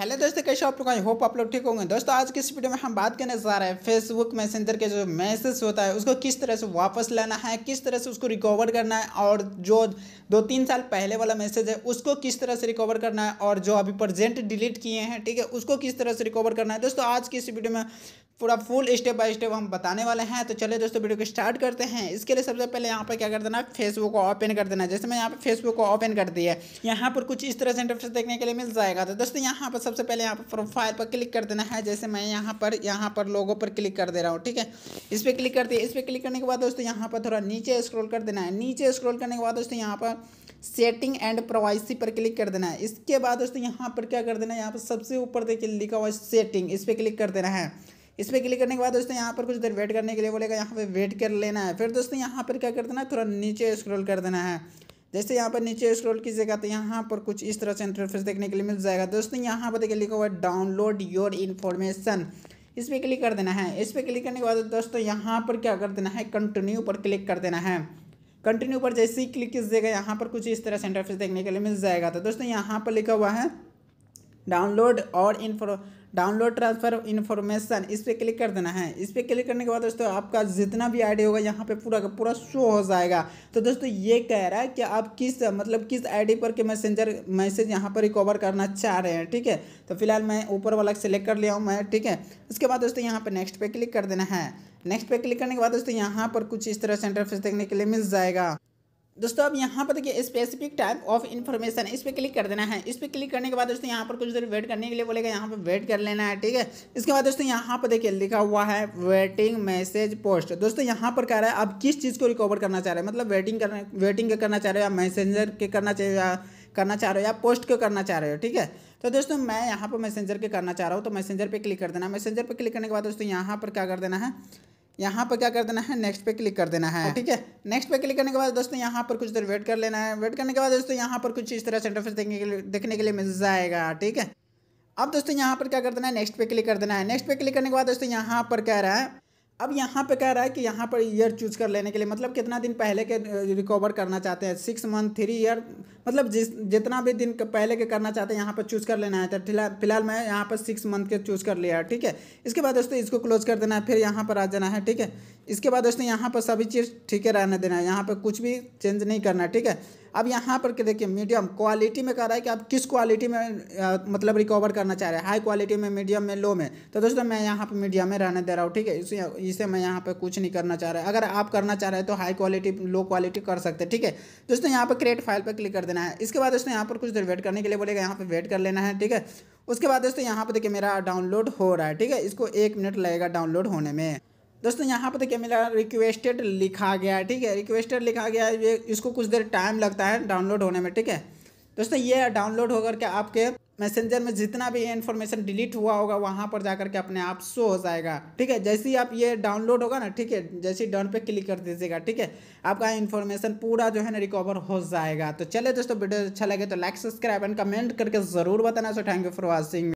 Hello दोस्तों कैसे आप लोग आई होप आप लोग ठीक होंगे दोस्तों आज की इस वीडियो में हम बात करने जा रहे हैं फेसबुक मैसेंजर के जो मैसेज होता है उसको किस तरह से वापस लेना है किस तरह से उसको रिकवर करना है और जो दो तीन साल पहले वाला मैसेज है उसको किस तरह से रिकवर करना है और जो अभी प्रजेंट डिलीट किए हैं ठीक है उसको किस तरह से रिकवर करना है दोस्तों आज की इस वीडियो में पूरा फुल स्टेप बाय स्टेप हम बताने वाले हैं तो चलिए दोस्तों वीडियो को स्टार्ट करते हैं इसके लिए सबसे पहले यहाँ पर क्या कर देना फेसबुक को ओपन कर देना जैसे मैं यहाँ पर फेसबुक को ओपन कर दिया है यहाँ पर कुछ इस तरह से इंटरफेस देखने के लिए मिल जाएगा तो दोस्तों यहाँ पर सबसे पहले यहाँ पर प्रोफाइल पर क्लिक कर देना है जैसे मैं यहाँ पर यहाँ पर लोगों पर क्लिक कर दे रहा हूँ ठीक है इस पर क्लिक कर दिया इस पर क्लिक करने के बाद दोस्तों यहाँ पर थोड़ा नीचे स्क्रोल कर देना है नीचे स्क्रोल करने के बाद दोस्तों यहाँ पर सेटिंग एंड प्रोवाइसी पर क्लिक कर देना है इसके बाद दोस्तों यहाँ पर क्या कर देना है यहाँ पर सबसे ऊपर देखिए लिखा हुआ सेटिंग इस पर क्लिक कर देना है इस पर क्लिक करने के बाद दोस्तों यहाँ पर कुछ देर वेट करने के लिए बोलेगा यहाँ पर वेट कर लेना है फिर दोस्तों यहाँ पर क्या कर देना है थोड़ा नीचे स्क्रोल कर देना है जैसे यहाँ पर नीचे स्क्रॉल कीजिएगा तो यहाँ पर कुछ इस तरह से इंटरफेस देखने के लिए मिल जाएगा दोस्तों यहाँ पर देखिए लिखा हुआ है डाउनलोड योर इन्फॉर्मेशन इस पर क्लिक कर देना है इस पर क्लिक करने के बाद दोस्तों यहाँ पर क्या कर देना है कंटिन्यू पर क्लिक कर देना है कंटिन्यू पर जैसे ही क्लिक कीजिएगा यहाँ पर कुछ इस तरह से इंटरफेस देखने के लिए मिल जाएगा तो दोस्तों यहाँ पर लिखा हुआ है डाउनलोड और इन्फॉर्म डाउनलोड ट्रांसफर इन्फॉर्मेशन इस पर क्लिक कर देना है इस पर क्लिक करने के बाद दोस्तों आपका जितना भी आईडी होगा यहाँ पे पूरा का पूरा शो हो जाएगा तो दोस्तों ये कह रहा है कि आप किस मतलब किस आईडी पर के मैसेंजर मैसेज यहाँ पर रिकवर करना चाह रहे हैं ठीक है तो फिलहाल मैं ऊपर वाला सेलेक्ट कर लिया हूँ मैं ठीक है उसके बाद दोस्तों यहाँ पर नेक्स्ट पे क्लिक कर देना है नेक्स्ट पे क्लिक करने के बाद दोस्तों यहाँ पर कुछ इस तरह सेंटर फेस देखने के लिए मिल जाएगा दोस्तों अब यहाँ पर देखिए स्पेसिफिक टाइप ऑफ इन्फॉर्मेशन इस पर क्लिक कर देना है इस पर क्लिक करने के बाद दोस्तों यहाँ पर कुछ देर वेट करने के लिए बोलेगा यहाँ पर वेट कर लेना है ठीक है इसके बाद दोस्तों यहाँ पर देखिए लिखा हुआ है वेटिंग मैसेज पोस्ट दोस्तों यहाँ पर कह रहा है आप किस चीज़ को रिकवर करना चाह रहे हैं मतलब वेटिंग करना वेटिंग करना चाह रहे हो या मैसेंजर के करना चाहिए या करना चाह रहे हो या पोस्ट को करना चाह रहे हो ठीक है तो दोस्तों मैं यहाँ पर मैसेंजर के करना चाह रहा हूँ तो मैसेंजर पर क्लिक कर देना मैसेंजर पर क्लिक करने के बाद दोस्तों यहाँ पर क्या कर देना है यहाँ पर क्या कर देना है नेक्स्ट पे क्लिक कर देना है हाँ। ठीक है नेक्स्ट पे क्लिक करने के बाद दोस्तों यहाँ पर कुछ देर वेट कर लेना है वेट करने के बाद दोस्तों यहाँ पर कुछ इस तरह से इंटरफेस देखने के लिए देखने के लिए मिल जाएगा ठीक है अब दोस्तों यहाँ पर क्या कर देना है नेक्स्ट पे क्लिक कर देना है नेक्स्ट पे क्लिक करने के बाद दोस्तों यहाँ पर कह रहा है अब यहाँ पे कह रहा है कि यहाँ पर ईयर चूज कर लेने के लिए मतलब कितना दिन पहले के रिकवर करना चाहते हैं सिक्स मंथ थ्री ईयर मतलब जिस जितना भी दिन पहले के करना चाहते हैं यहाँ पर चूज कर लेना है तो फिलहाल फिलहाल मैं यहाँ पर सिक्स मंथ के चूज कर लिया है ठीक है इसके बाद दोस्तों इसको क्लोज कर देना है फिर यहाँ पर आ जाना है ठीक है इसके बाद दोस्तों यहाँ पर सभी चीज़ ठीक है रहने देना है यहाँ पर कुछ भी चेंज नहीं करना है ठीक है अब यहाँ पर के देखिए मीडियम क्वालिटी में कर रहा है कि आप किस क्वालिटी में आ, मतलब रिकवर करना चाह रहे हैं हाई क्वालिटी में मीडियम में लो में तो दोस्तों मैं यहाँ पर मीडियम में रहने दे रहा हूँ ठीक है इसे इसे मैं यहाँ पर कुछ नहीं करना चाह रहा है अगर आप करना चाह रहे हैं तो हाई क्वालिटी लो क्वालिटी कर सकते हैं ठीक है दोस्तों यहाँ पर क्रिएट फाइल पर क्लिक कर देना है इसके बाद दोस्तों यहाँ पर कुछ देर वेट करने के लिए बोलेगा यहाँ पर वेट कर लेना है ठीक है उसके बाद दोस्तों यहाँ पर देखिए मेरा डाउनलोड हो रहा है ठीक है इसको एक मिनट लगेगा डाउनलोड होने में दोस्तों यहाँ पर तो क्या मिला रिक्वेस्टेड लिखा गया है ठीक है रिक्वेस्टेड लिखा गया है ये इसको कुछ देर टाइम लगता है डाउनलोड होने में ठीक है दोस्तों ये डाउनलोड होकर के आपके मैसेंजर में जितना भी ये इन्फॉर्मेशन डिलीट हुआ होगा वहाँ पर जाकर के अपने आप शो हो जाएगा ठीक है जैसे ही आप ये डाउनलोड होगा ना ठीक है जैसे ही डाउन पे क्लिक कर दीजिएगा ठीक है आपका इन्फॉर्मेशन पूरा जो है ना रिकवर हो जाएगा तो चले दोस्तों वीडियो अच्छा लगे तो लाइक सब्सक्राइब एंड कमेंट करके जरूर बताना so thank you for watching